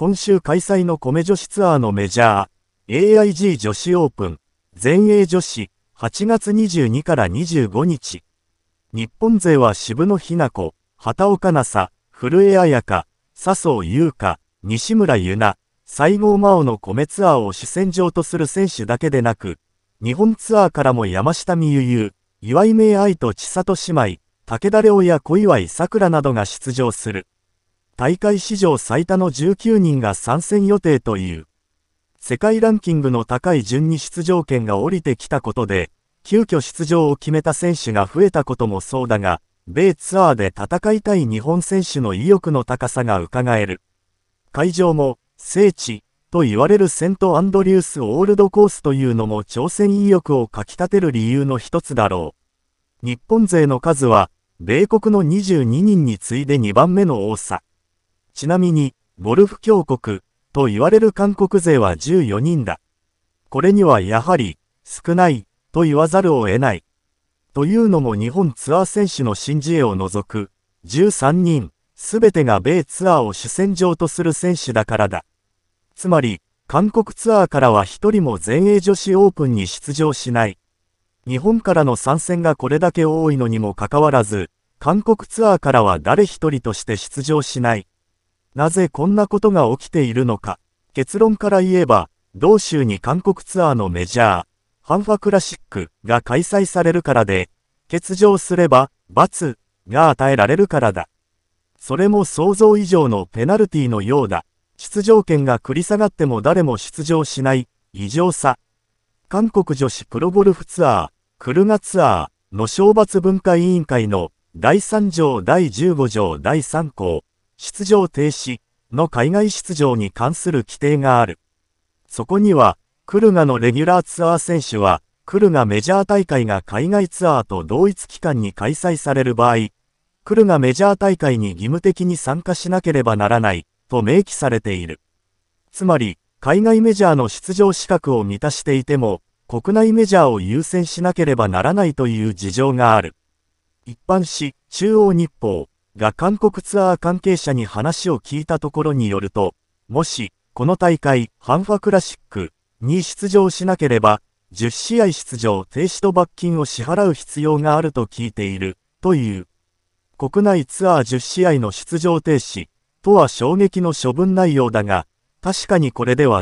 今週開催の米女子ツアーのメジャー、AIG 女子オープン、全英女子、8月22から25日。日本勢は渋野日向子、畑岡奈紗、古江彩香、笹生優香、西村優奈、西郷真央の米ツアーを主戦場とする選手だけでなく、日本ツアーからも山下美優優、岩井明愛と千里姉妹、武田良や小祝さくらなどが出場する。大会史上最多の19人が参戦予定という、世界ランキングの高い順に出場権が降りてきたことで、急遽出場を決めた選手が増えたこともそうだが、米ツアーで戦いたい日本選手の意欲の高さが伺える。会場も、聖地、と言われるセント・アンドリュース・オールドコースというのも挑戦意欲をかきたてる理由の一つだろう。日本勢の数は、米国の22人に次いで2番目の多さ。ちなみに、ゴルフ強国と言われる韓国勢は14人だ。これにはやはり少ないと言わざるを得ない。というのも日本ツアー選手の新自衛を除く13人すべてが米ツアーを主戦場とする選手だからだ。つまり、韓国ツアーからは一人も全英女子オープンに出場しない。日本からの参戦がこれだけ多いのにもかかわらず、韓国ツアーからは誰一人として出場しない。なぜこんなことが起きているのか。結論から言えば、同州に韓国ツアーのメジャー、ハンファクラシックが開催されるからで、欠場すれば、罰が与えられるからだ。それも想像以上のペナルティのようだ。出場権が繰り下がっても誰も出場しない、異常さ。韓国女子プロゴルフツアー、クルガツアーの懲罰文化委員会の第3条第15条第3項、出場停止の海外出場に関する規定がある。そこには、クルガのレギュラーツアー選手は、クルガメジャー大会が海外ツアーと同一期間に開催される場合、クルガメジャー大会に義務的に参加しなければならない、と明記されている。つまり、海外メジャーの出場資格を満たしていても、国内メジャーを優先しなければならないという事情がある。一般紙、中央日報。が韓国ツアー関係者に話を聞いたところによると、もし、この大会、ハンファクラシックに出場しなければ、10試合出場停止と罰金を支払う必要があると聞いている、という。国内ツアー10試合の出場停止とは衝撃の処分内容だが、確かにこれでは